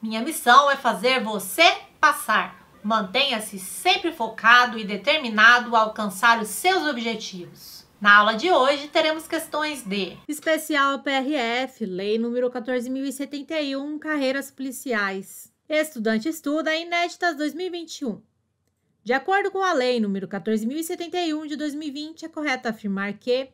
Minha missão é fazer você passar. Mantenha-se sempre focado e determinado a alcançar os seus objetivos. Na aula de hoje teremos questões de Especial PRF, Lei número 14071, Carreiras Policiais. Estudante estuda inéditas 2021. De acordo com a Lei número 14071 de 2020, é correto afirmar que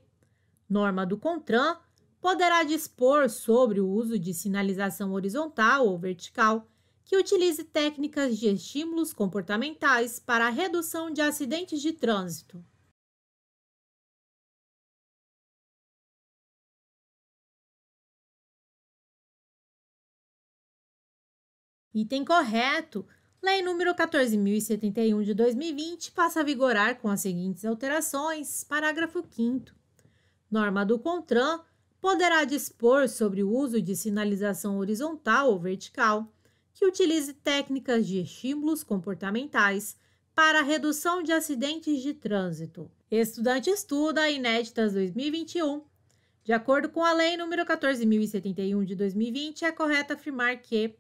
norma do CONTRAN poderá dispor sobre o uso de sinalização horizontal ou vertical que utilize técnicas de estímulos comportamentais para a redução de acidentes de trânsito. Item correto. Lei número 14.071 de 2020 passa a vigorar com as seguintes alterações. Parágrafo 5. Norma do CONTRAN poderá dispor sobre o uso de sinalização horizontal ou vertical, que utilize técnicas de estímulos comportamentais para redução de acidentes de trânsito. Estudante estuda inéditas 2021. De acordo com a Lei nº 14.071 de 2020, é correto afirmar que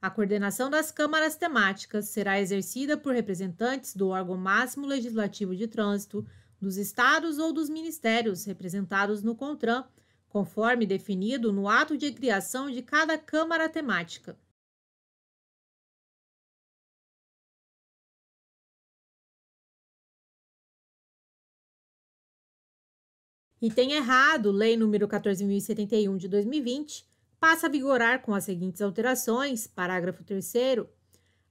a coordenação das câmaras temáticas será exercida por representantes do órgão máximo legislativo de trânsito, dos estados ou dos ministérios representados no CONTRAN conforme definido no ato de criação de cada Câmara temática. Item errado, Lei nº 14.071 de 2020, passa a vigorar com as seguintes alterações, parágrafo 3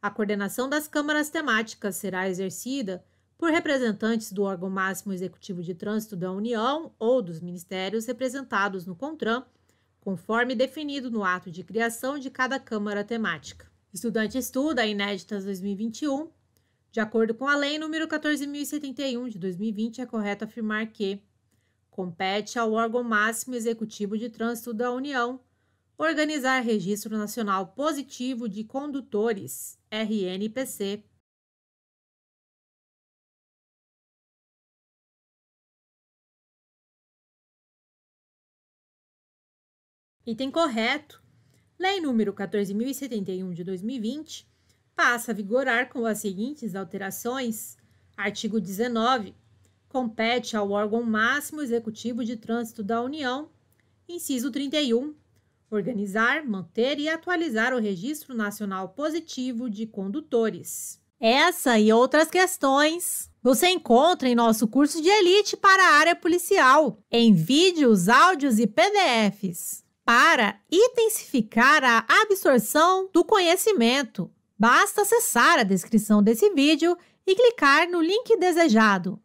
a coordenação das câmaras temáticas será exercida por representantes do órgão máximo executivo de trânsito da União ou dos ministérios representados no CONTRAN, conforme definido no ato de criação de cada Câmara temática. Estudante estuda inéditas 2021. De acordo com a Lei nº 14.071 de 2020, é correto afirmar que compete ao órgão máximo executivo de trânsito da União organizar Registro Nacional Positivo de Condutores, RNPC, Item correto. Lei número 14.071 de 2020 passa a vigorar com as seguintes alterações. Artigo 19. Compete ao órgão máximo executivo de trânsito da União, inciso 31, organizar, manter e atualizar o Registro Nacional Positivo de Condutores. Essa e outras questões você encontra em nosso curso de elite para a área policial, em vídeos, áudios e PDFs para intensificar a absorção do conhecimento. Basta acessar a descrição desse vídeo e clicar no link desejado.